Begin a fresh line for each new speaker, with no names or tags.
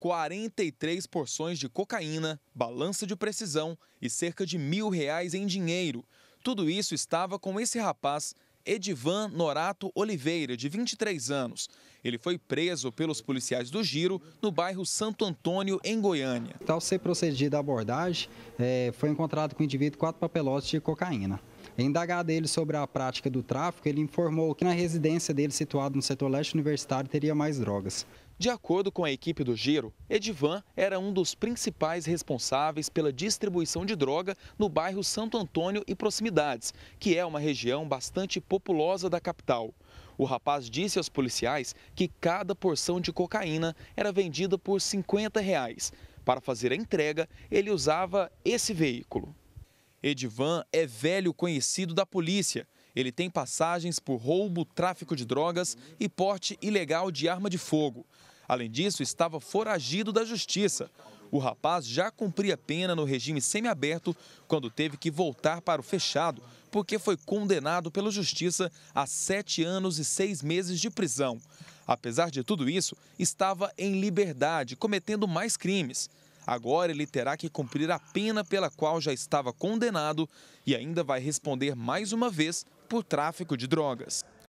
43 porções de cocaína, balança de precisão e cerca de mil reais em dinheiro. Tudo isso estava com esse rapaz, Edivan Norato Oliveira, de 23 anos. Ele foi preso pelos policiais do Giro no bairro
Santo Antônio, em Goiânia. Tal ser procedida a abordagem, eh, foi encontrado com o indivíduo quatro papelotes de cocaína. Indagado ele sobre a prática do tráfico, ele informou que na residência dele, situada no setor leste universitário, teria mais drogas.
De acordo com a equipe do Giro, Edivan era um dos principais responsáveis pela distribuição de droga no bairro Santo Antônio e proximidades, que é uma região bastante populosa da capital. O rapaz disse aos policiais que cada porção de cocaína era vendida por 50 reais. Para fazer a entrega, ele usava esse veículo. Edivan é velho conhecido da polícia. Ele tem passagens por roubo, tráfico de drogas e porte ilegal de arma de fogo. Além disso, estava foragido da justiça. O rapaz já cumpria pena no regime semiaberto quando teve que voltar para o fechado, porque foi condenado pela justiça a sete anos e seis meses de prisão. Apesar de tudo isso, estava em liberdade, cometendo mais crimes. Agora ele terá que cumprir a pena pela qual já estava condenado e ainda vai responder mais uma vez por tráfico de drogas.